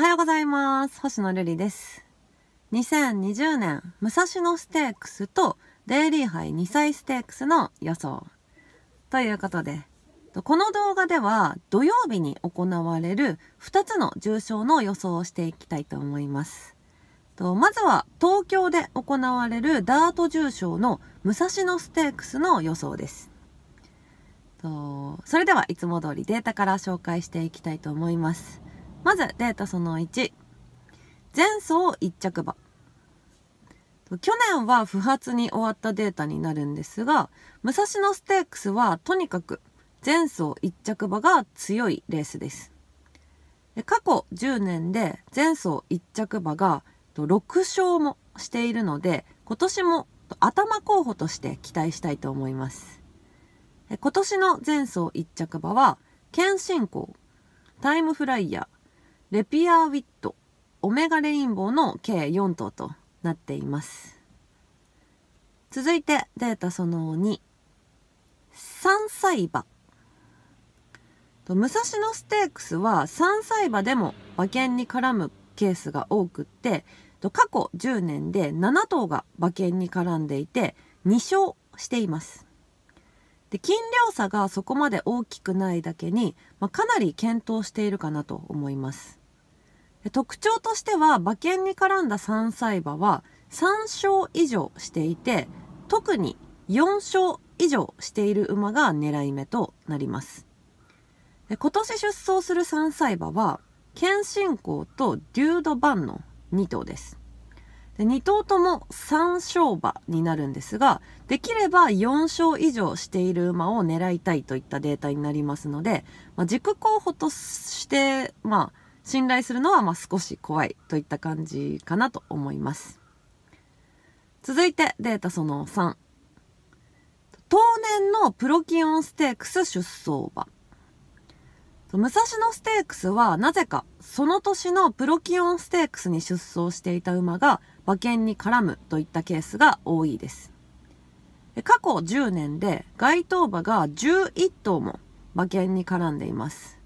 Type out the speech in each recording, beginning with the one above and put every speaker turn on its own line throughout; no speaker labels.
おはようございます。星野瑠璃です。2020年、武蔵野ステークスとデイリー杯2歳ステークスの予想。ということで、この動画では土曜日に行われる2つの重賞の予想をしていきたいと思います。まずは東京で行われるダート重賞の武蔵野ステークスの予想です。それではいつも通りデータから紹介していきたいと思います。まずデータその1前走一着馬去年は不発に終わったデータになるんですが武蔵野ステークスはとにかく前走一着馬が強いレースですで過去10年で前走一着馬が6勝もしているので今年も頭候補として期待したいと思います今年の前走一着馬は検信校タイムフライヤーレピアウィット、オメガレインボーの計4頭となっています。続いてデータその2、3歳馬。武蔵野ステークスは3歳馬でも馬券に絡むケースが多くって過去10年で7頭が馬券に絡んでいて2勝していますで金量差がそこまで大きくないだけに、まあ、かなり検討しているかなと思います特徴としては馬券に絡んだ3歳馬は3勝以上していて特に4勝以上している馬が狙い目となります今年出走する3歳馬は謙信公とデュード・バンの2頭ですで2頭とも3勝馬になるんですができれば4勝以上している馬を狙いたいといったデータになりますので、まあ、軸候補として、まあ、信頼するのはま少し怖いといった感じかなと思います。続いてデータその3。当年のプロキオンステークス出走馬。武蔵野ステークスはなぜかその年のプロキオンステークスに出走していた馬が馬券に絡むといったケースが多いです。過去10年で該当馬が11頭も馬券に絡んでいます。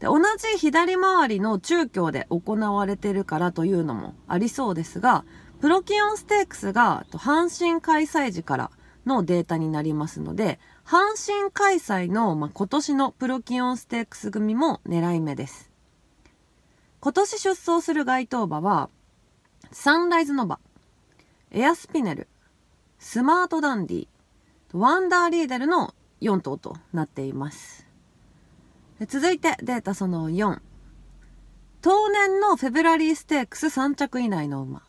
で同じ左回りの中京で行われてるからというのもありそうですが、プロキオンステークスが阪神開催時からのデータになりますので、阪神開催の、まあ、今年のプロキオンステークス組も狙い目です。今年出走する該当馬は、サンライズノバ、エアスピネル、スマートダンディ、ワンダーリーデルの4頭となっています。続いてデータその4。当年のフェブラリーステークス3着以内の馬。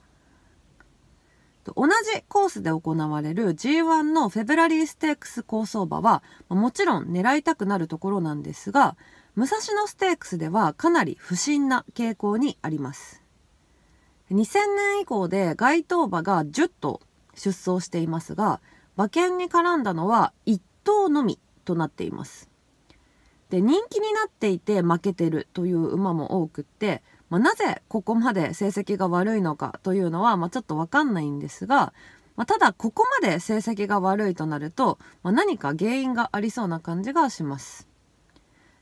同じコースで行われる G1 のフェブラリーステークス構想馬はもちろん狙いたくなるところなんですが武蔵野ステークスではかなり不審な傾向にあります2000年以降で該当馬が10頭出走していますが馬券に絡んだのは1頭のみとなっていますで人気になっていて負けてるという馬も多くって、まあ、なぜここまで成績が悪いのかというのは、まあ、ちょっとわかんないんですが、まあ、ただここまで成績が悪いとなると、ま何か原因がありそうな感じがします。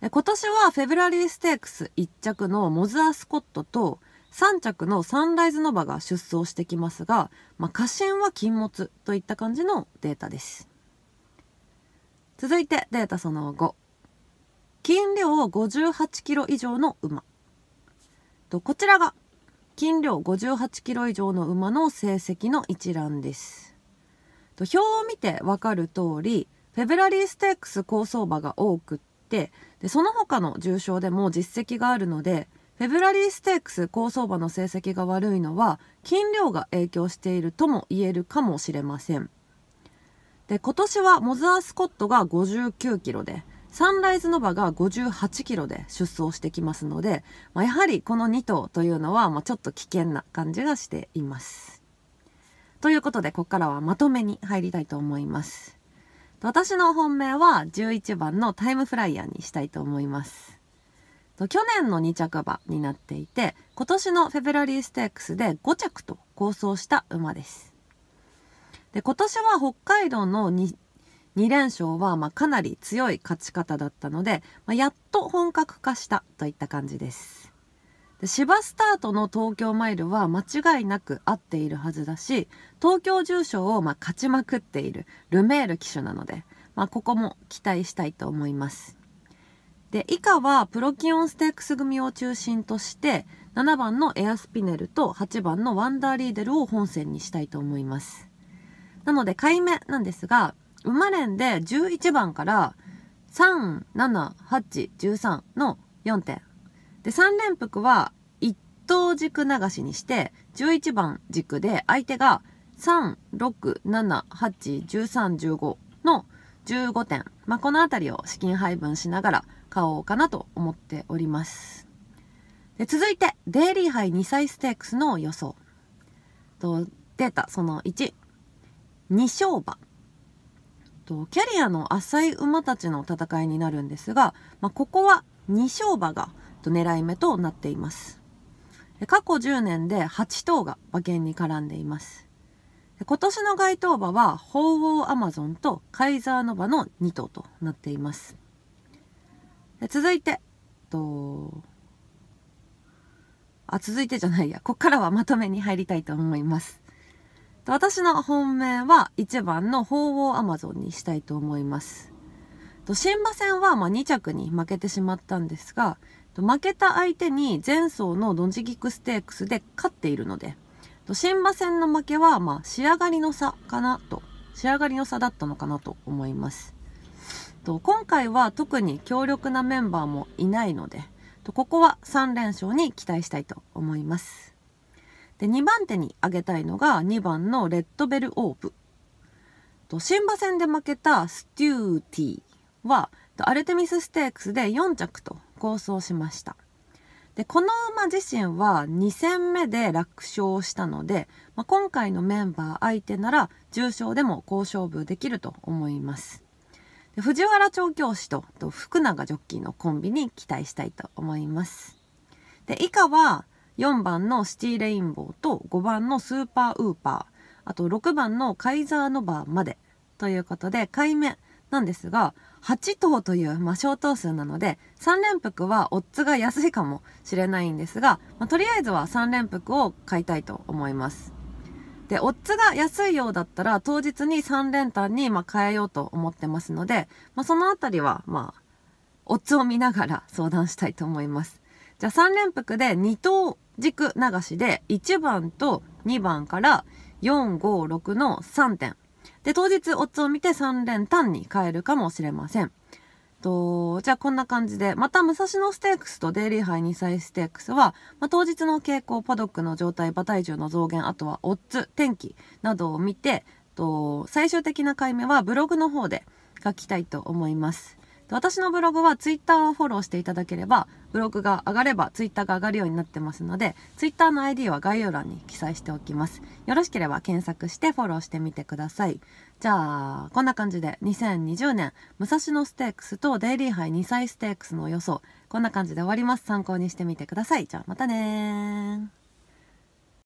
今年はフェブラリーステークス1着のモズアスコットと3着のサンライズノバが出走してきますが、まあ、過信は禁物といった感じのデータです。続いてデータその後。斤量58キロ以上の馬とこちらが斤量58キロ以上の馬の成績の一覧ですと表を見て分かる通りフェブラリーステークス高相馬が多くってでその他の重賞でも実績があるのでフェブラリーステークス高相馬の成績が悪いのは斤量が影響しているとも言えるかもしれませんで今年はモズアスコットが59キロでサンライズノバが58キロで出走してきますので、まあ、やはりこの2頭というのは、まあ、ちょっと危険な感じがしています。ということで、ここからはまとめに入りたいと思います。私の本命は11番のタイムフライヤーにしたいと思います。去年の2着馬になっていて、今年のフェブラリーステークスで5着と構想した馬です。で今年は北海道の 2, 2連勝はまかなり強い勝ち方だったので、まあ、やっと本格化したといった感じです。で芝スタートの東京マイルは間違いなく合っているはずだし東京重賞をま勝ちまくっているルメール騎手なので、まあ、ここも期待したいと思います。で以下はプロキオンステークス組を中心として7番のエアスピネルと8番のワンダーリーデルを本戦にしたいと思います。なので、買い目なんですが、れんで11番から37813の4点。で、3連複は1等軸流しにして、11番軸で相手が3 6 7 8 1 3 1 5の15点。まあ、このあたりを資金配分しながら買おうかなと思っております。で続いて、デイリー杯2歳ステークスの予想。とデータその1、2勝馬。とキャリアの浅い馬たちの戦いになるんですが、まあ、ここは2勝馬が狙い目となっています過去10年で8頭が馬券に絡んでいます今年の該当馬は鳳凰アマゾンとカイザーノバの2頭となっています続いてとあ続いてじゃないやここからはまとめに入りたいと思います私の本命は1番の鳳凰アマゾンにしたいと思います。新馬戦はま2着に負けてしまったんですが、負けた相手に前走のドジギクステークスで勝っているので、新馬戦の負けはま仕上がりの差かなと、仕上がりの差だったのかなと思います。今回は特に強力なメンバーもいないので、ここは3連勝に期待したいと思います。で2番手に挙げたいのが2番のレッドベルオープと新馬戦で負けたステューティーはアルテミスステークスで4着と構想しましたでこの馬自身は2戦目で楽勝したので、まあ、今回のメンバー相手なら重賞でも好勝負できると思いますで藤原調教師とと福永ジョッキーのコンビに期待したいと思いますで以下は4番のシティレインボーと5番のスーパーウーパー、あと6番のカイザーノバーまでということで、買い目なんですが、8頭という、まあ、小頭数なので、3連複はオッズが安いかもしれないんですが、まあ、とりあえずは3連複を買いたいと思います。で、オッズが安いようだったら、当日に3連単に、ま変えようと思ってますので、まあ、そのあたりは、まあ、オッズを見ながら相談したいと思います。じゃあ3連複で2等軸流しで1番と2番から456の3点。で、当日オッズを見て3連単に変えるかもしれません。と、じゃあこんな感じで、また武蔵野ステークスとデイリー杯2歳ステークスは、まあ、当日の傾向、パドックの状態、馬体重の増減、あとはオッズ、天気などを見て、と最終的な解明はブログの方で書きたいと思います。私のブログは Twitter をフォローしていただければ、ブログが上がればツイッターが上がるようになってますので、Twitter の ID は概要欄に記載しておきます。よろしければ検索してフォローしてみてください。じゃあ、こんな感じで2020年、武蔵野ステークスとデイリー杯2歳ステークスの予想、こんな感じで終わります。参考にしてみてください。じゃあ、またね